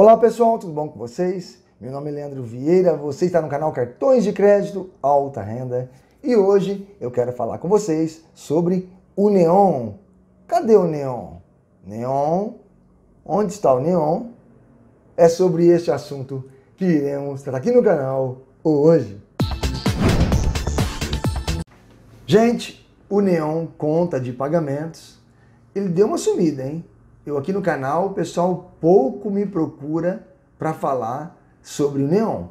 Olá pessoal, tudo bom com vocês? Meu nome é Leandro Vieira, você está no canal Cartões de Crédito Alta Renda e hoje eu quero falar com vocês sobre o neon. Cadê o neon? Neon, onde está o neon? É sobre este assunto que iremos tratar aqui no canal hoje. Gente, o neon conta de pagamentos, ele deu uma sumida, hein? eu aqui no canal, o pessoal pouco me procura para falar sobre o Neon.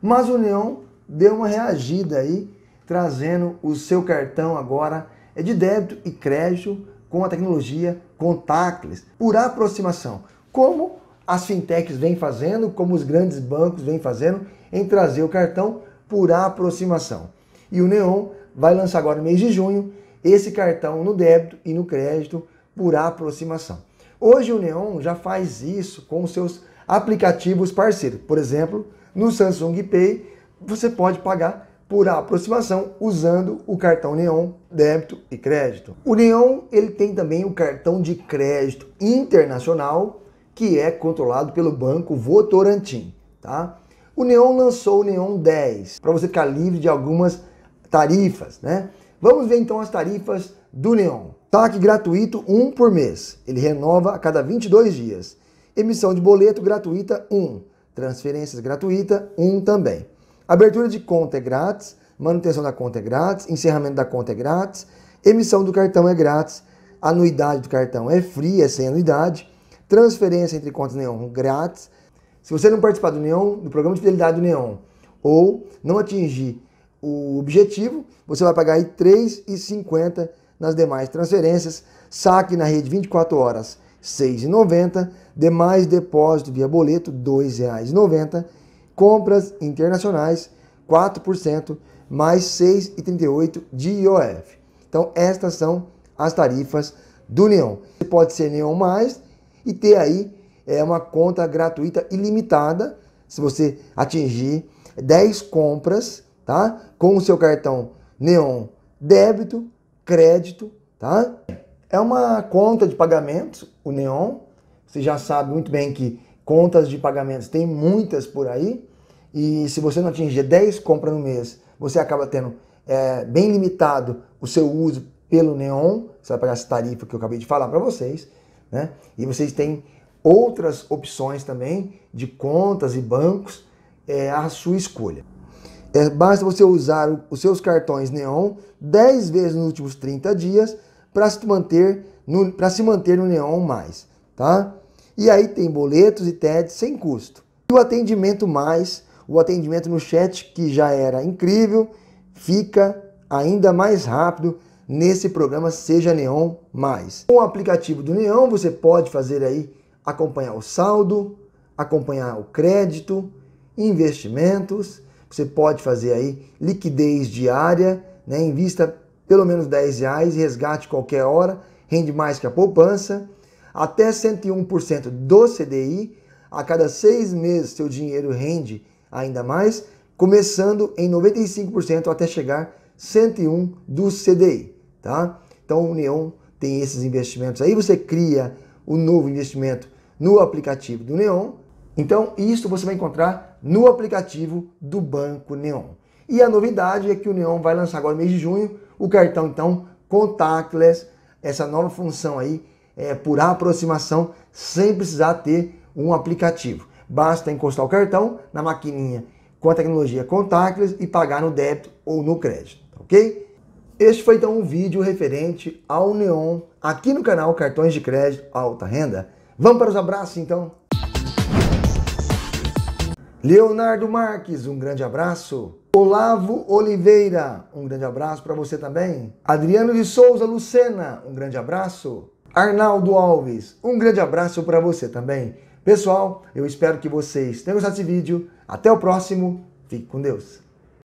Mas o Neon deu uma reagida aí, trazendo o seu cartão agora é de débito e crédito com a tecnologia contactless, por aproximação, como as fintechs vêm fazendo, como os grandes bancos vêm fazendo em trazer o cartão por aproximação. E o Neon vai lançar agora no mês de junho esse cartão no débito e no crédito por aproximação. Hoje o Neon já faz isso com os seus aplicativos parceiros. Por exemplo, no Samsung Pay, você pode pagar por aproximação usando o cartão Neon débito e crédito. O Neon ele tem também o cartão de crédito internacional que é controlado pelo banco Votorantim, tá? O Neon lançou o Neon 10 para você ficar livre de algumas tarifas, né? Vamos ver então as tarifas do Neon. TAC gratuito 1 um por mês. Ele renova a cada 22 dias. Emissão de boleto gratuita 1. Um. Transferências gratuita 1 um também. Abertura de conta é grátis. Manutenção da conta é grátis. Encerramento da conta é grátis. Emissão do cartão é grátis. Anuidade do cartão é free, é sem anuidade. Transferência entre contas Neon grátis. Se você não participar do Neon, do programa de fidelidade do Neon, ou não atingir o objetivo, você vai pagar aí R$ 3,50 nas demais transferências. Saque na rede 24 horas R$ 6,90. Demais depósito via boleto R$ 2,90. Compras internacionais 4% mais 6,38 de IOF. Então estas são as tarifas do Neon. Você pode ser Neon Mais e ter aí é, uma conta gratuita ilimitada se você atingir 10 compras tá? Com o seu cartão Neon débito, crédito, tá? É uma conta de pagamentos, o Neon. Você já sabe muito bem que contas de pagamentos tem muitas por aí. E se você não atingir 10 compras no mês, você acaba tendo é, bem limitado o seu uso pelo Neon. Você vai pagar essa tarifa que eu acabei de falar para vocês. Né? E vocês têm outras opções também de contas e bancos é, à sua escolha. É, basta você usar os seus cartões Neon 10 vezes nos últimos 30 dias para se manter no, para se manter no Neon mais, tá? E aí tem boletos e TEDs sem custo. E o atendimento mais, o atendimento no chat que já era incrível, fica ainda mais rápido nesse programa Seja Neon Mais. Com o aplicativo do Neon você pode fazer aí acompanhar o saldo, acompanhar o crédito, investimentos que você pode fazer aí, liquidez diária, né? invista pelo menos 10 reais, resgate qualquer hora, rende mais que a poupança, até 101% do CDI, a cada seis meses seu dinheiro rende ainda mais, começando em 95% até chegar 101 do CDI, tá? Então o Neon tem esses investimentos aí, você cria o novo investimento no aplicativo do Neon, então, isso você vai encontrar no aplicativo do Banco Neon. E a novidade é que o Neon vai lançar agora no mês de junho o cartão, então, contactless, essa nova função aí, é, por aproximação, sem precisar ter um aplicativo. Basta encostar o cartão na maquininha com a tecnologia contactless e pagar no débito ou no crédito, tá ok? Este foi então um vídeo referente ao Neon aqui no canal Cartões de Crédito Alta Renda. Vamos para os abraços então? Leonardo Marques, um grande abraço. Olavo Oliveira, um grande abraço para você também. Adriano de Souza Lucena, um grande abraço. Arnaldo Alves, um grande abraço para você também. Pessoal, eu espero que vocês tenham gostado desse vídeo. Até o próximo. Fique com Deus.